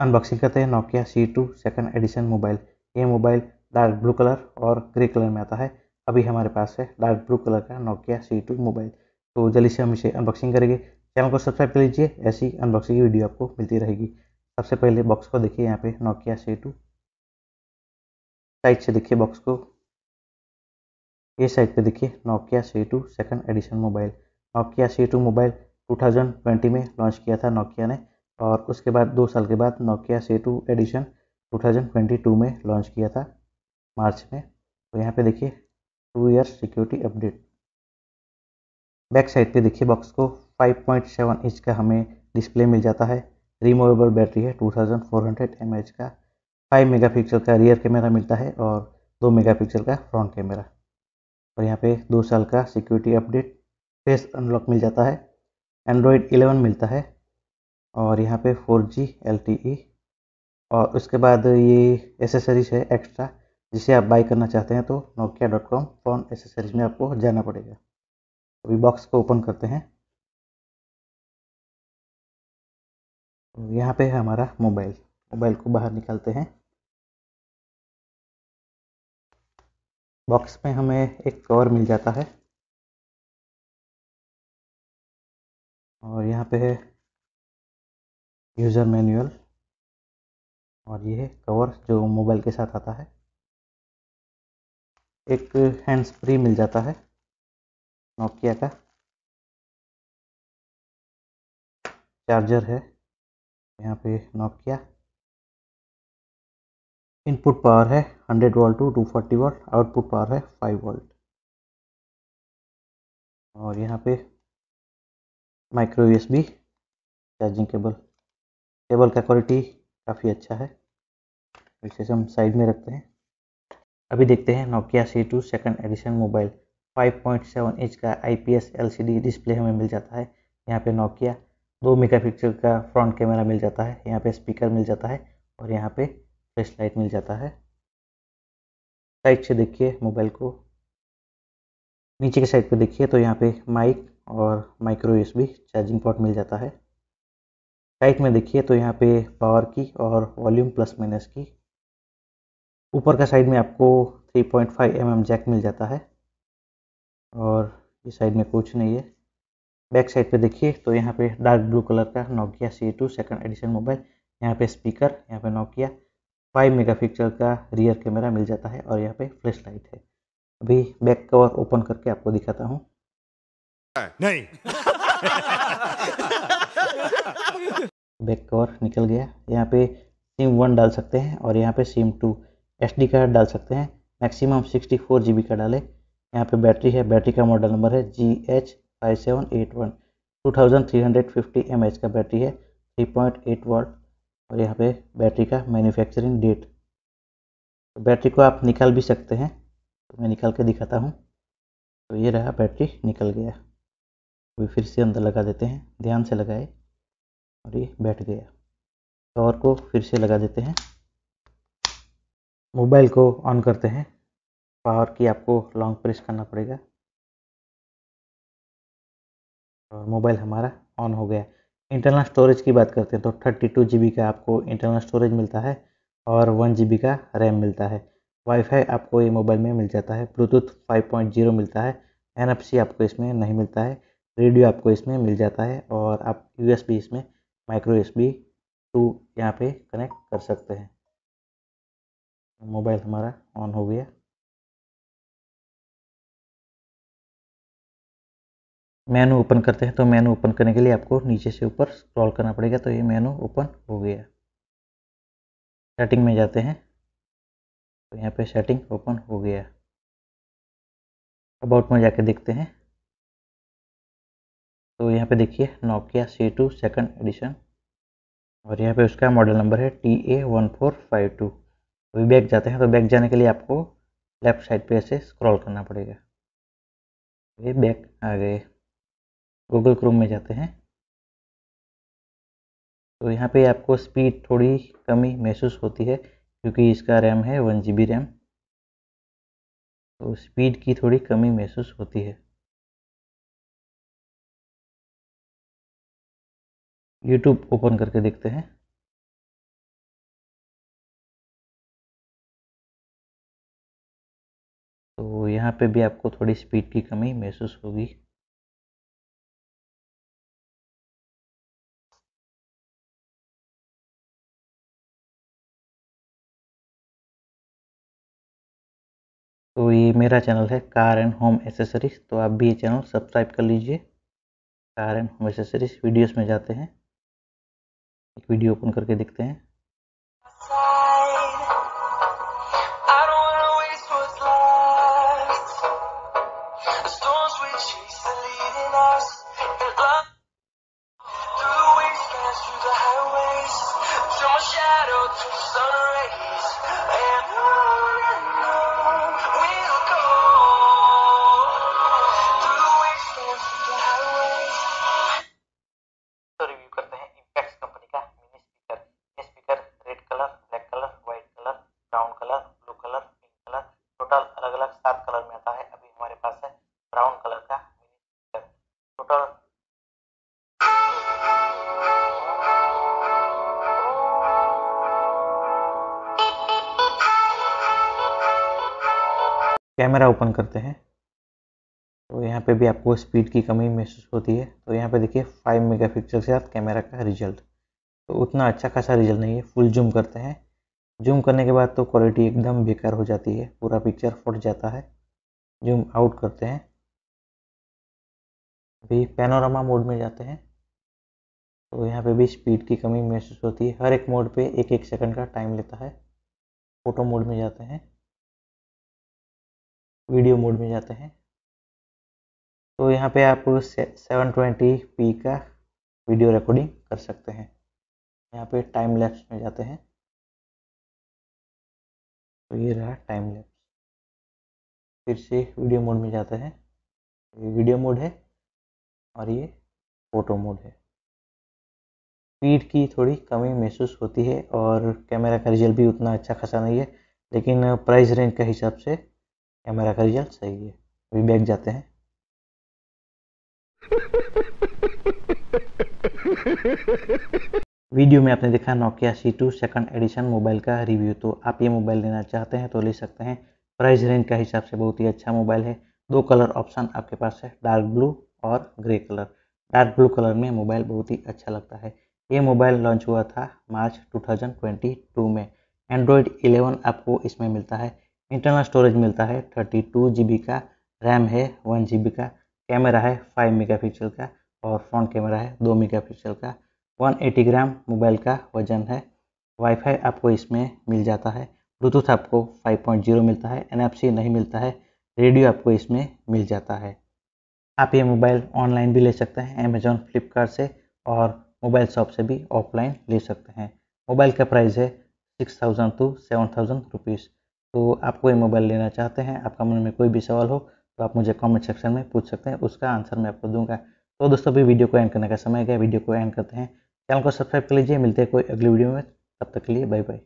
unboxing करते हैं Nokia C two second edition mobile ये मोबाइल डार्क ब्लू कलर और ग्रे कलर में आता है अभी हमारे पास है डार्क ब्लू कलर का नोकिया सी टू मोबाइल तो जल्दी से हम इसे अनबॉक्सिंग करेंगे चैनल को सब्सक्राइब कर लीजिए ऐसी अनबॉक्सिंग की वीडियो आपको मिलती रहेगी सबसे पहले बॉक्स को देखिए यहाँ पे नोकिया सी टू साइज से देखिए बॉक्स को ये साइज पे देखिए Nokia C two second edition mobile Nokia C two mobile twenty में लॉन्च किया था नोकिया ने और उसके बाद दो साल के बाद नोकिया सेटू एडिशन 2022 में लॉन्च किया था मार्च में तो यहाँ पे देखिए two year security update back side पे देखिए बॉक्स को 5.7 पॉइंट इंच का हमें डिस्प्ले मिल जाता है रिमूवेबल बैटरी है 2400 थाउजेंड फोर का 5 मेगापिक्सल का रियर कैमरा मिलता है और 2 मेगापिक्सल का फ्रंट कैमरा और यहाँ पे दो साल का सिक्योरिटी अपडेट फेस अनलॉक मिल जाता है एंड्रॉयड 11 मिलता है और यहाँ पे four G L T E और उसके बाद ये एसेसरीज है एक्स्ट्रा जिसे आप बाई करना चाहते हैं तो Nokia dot com phone accessories में आपको जाना पड़ेगा अभी बॉक्स को ओपन करते हैं यहाँ पे है हमारा मोबाइल मोबाइल को बाहर निकालते हैं बॉक्स में हमें एक कवर मिल जाता है और यहाँ पे है यूज़र मैनुअल और ये है कवर जो मोबाइल के साथ आता है एक हैंड्स फ्री मिल जाता है नोकिया का चार्जर है यहाँ पे नोकिया इनपुट पावर है 100 volt to 240 volt output power है 5 वोल्ट और यहाँ पे माइक्रो यूएसबी चार्जिंग केबल टेबल का क्वालिटी काफ़ी अच्छा है इसे हम साइड में रखते हैं अभी देखते हैं Nokia C two second edition mobile 5.7 inch का आईपीएस एलसीडी डिस्प्ले हमें मिल जाता है यहाँ पे नोकिया दो मेगापिक्सल का फ्रंट कैमरा मिल जाता है यहाँ पे स्पीकर मिल जाता है और यहाँ पे फ्लैश लाइट मिल जाता है साइड से देखिए मोबाइल को नीचे के साइड पे देखिए तो यहाँ पे माइक और माइक्रो यूएसबी चार्जिंग पॉट मिल जाता है टाइप में देखिए तो यहाँ पे पावर की और वॉल्यूम प्लस माइनस की ऊपर का साइड में आपको 3.5 पॉइंट mm जैक मिल जाता है और इस साइड में कुछ नहीं है बैक साइड पे देखिए तो यहाँ पे डार्क ब्लू कलर का Nokia C two second edition mobile यहाँ पे स्पीकर यहाँ पे नोकिया 5 मेगापिक्सल का रियर कैमरा मिल जाता है और यहाँ पे फ्लैश लाइट है अभी बैक कवर ओपन करके आपको दिखाता हूँ नहीं बैक कवर निकल गया यहाँ पे सिम वन डाल सकते हैं और यहाँ पे सिम टू एस कार्ड डाल सकते हैं मैक्सिमम सिक्सटी फोर जी का डालें यहाँ पे बैटरी है बैटरी का मॉडल नंबर है G H five seven eight one two thousand three hundred fifty M H का बैटरी है थ्री पॉइंट एट वोल्ट और यहाँ पे बैटरी का मैन्युफैक्चरिंग डेट तो बैटरी को आप निकाल भी सकते हैं तो मैं निकाल के दिखाता हूँ तो ये रहा बैटरी निकल गया अभी फिर से अंदर लगा देते हैं ध्यान से लगाए और ये बैठ गया कवर तो को फिर से लगा देते हैं मोबाइल को ऑन करते हैं पावर की आपको लॉन्ग प्रेस करना पड़ेगा और मोबाइल हमारा ऑन हो गया इंटरनल स्टोरेज की बात करते हैं तो थर्टी टू जी बी का आपको इंटरनल स्टोरेज मिलता है और वन जी बी का रैम मिलता है वाईफाई आपको ये मोबाइल में मिल जाता है ब्लूटूथ 5.0 मिलता है एन आपको इसमें नहीं मिलता है रेडियो आपको इसमें मिल जाता है और आप यू इसमें माइक्रो एस बी टू यहाँ पे कनेक्ट कर सकते हैं मोबाइल हमारा ऑन हो गया मेनू ओपन करते हैं तो मेनू ओपन करने के लिए आपको नीचे से ऊपर स्क्रॉल करना पड़ेगा तो ये मेनू ओपन हो गया सेटिंग में जाते हैं तो यहाँ पे सेटिंग ओपन हो गया अबाउट में जाके देखते हैं तो यहाँ पे देखिए Nokia C two second edition और यहाँ पे उसका मॉडल नंबर है T A one four five two अभी बैग जाते हैं तो बैग जाने के लिए आपको लेफ्ट साइड पे ऐसे स्क्रॉल करना पड़ेगा ये बैग आ गए गूगल क्रोम में जाते हैं तो यहाँ पे आपको स्पीड थोड़ी कमी महसूस होती है क्योंकि इसका रैम है वन जी बी रैम तो स्पीड की थोड़ी कमी महसूस होती है यूट्यूब ओपन करके देखते हैं तो यहाँ पे भी आपको थोड़ी स्पीड की कमी महसूस होगी तो ये मेरा चैनल है कार एंड होम एसेसरीज तो आप भी ये चैनल सब्सक्राइब कर लीजिए car and home accessories videos में जाते हैं एक वीडियो ओपन करके देखते हैं blue colour pink colour total अलग अलग सात कलर में आता है अभी हमारे पास है ब्राउन कलर का टोटल कैमरा ओपन करते हैं तो यहाँ पे भी आपको स्पीड की कमी महसूस होती है तो यहाँ पे देखिए 5 मेगापिक्सल के साथ कैमरा का रिजल्ट तो उतना अच्छा खासा रिजल्ट नहीं है फुल जूम करते हैं जूम करने के बाद तो क्वालिटी एकदम बेकार हो जाती है पूरा पिक्चर फट जाता है जूम आउट करते हैं अभी पैनोरामा मोड में जाते हैं तो यहाँ पे भी स्पीड की कमी महसूस होती है हर एक मोड पे एक एक सेकंड का टाइम लेता है फोटो मोड में जाते हैं वीडियो मोड में जाते हैं तो यहाँ पे आप सेवन ट्वेंटी पी का वीडियो रिकॉर्डिंग कर सकते हैं यहाँ पे टाइम लैप्स में जाते हैं तो ये रहा टाइम लैप्स फिर से वीडियो मोड में जाता है ये वीडियो मोड है और ये फोटो मोड है स्पीड की थोड़ी कमी महसूस होती है और कैमरा का रिजल्ट भी उतना अच्छा खासा नहीं है लेकिन प्राइस रेंज के हिसाब से कैमरा का रिजल्ट सही है अभी बैग जाते हैं वीडियो में आपने देखा Nokia C two second edition mobile का रिव्यू तो आप ये मोबाइल लेना चाहते हैं तो ले सकते हैं प्राइस रेंज का हिसाब से बहुत ही अच्छा मोबाइल है दो कलर ऑप्शन आपके पास है डार्क ब्लू और grey colour dark blue colour में मोबाइल बहुत ही अच्छा लगता है ये मोबाइल लॉन्च हुआ था मार्च 2022 में एंड्रॉयड 11 आपको इसमें मिलता है इंटरनल स्टोरेज मिलता है थर्टी टू का रैम है वन जी का कैमरा है फाइव मेगा का और फ्रंट कैमरा है दो मेगा का 180 ग्राम मोबाइल का वजन है वाईफाई आपको इसमें मिल जाता है ब्लूटूथ आपको 5.0 मिलता है एन नहीं मिलता है रेडियो आपको इसमें मिल जाता है आप ये मोबाइल ऑनलाइन भी ले सकते हैं अमेजोन फ्लिपकार्ट से और मोबाइल शॉप से भी ऑफलाइन ले सकते हैं मोबाइल का प्राइस है six thousand to seven thousand rupees तो आपको ये मोबाइल लेना चाहते हैं आपका मन में कोई भी सवाल हो तो आप मुझे कमेंट सेक्शन में पूछ सकते हैं उसका आंसर मैं आपको दूंगा तो दोस्तों अभी वीडियो को एंड करने का समय गया वीडियो को एंड करते हैं चैनल को सब्सक्राइब कर लीजिए मिलते हैं कोई अगली वीडियो में तब तक के लिए बाय बाय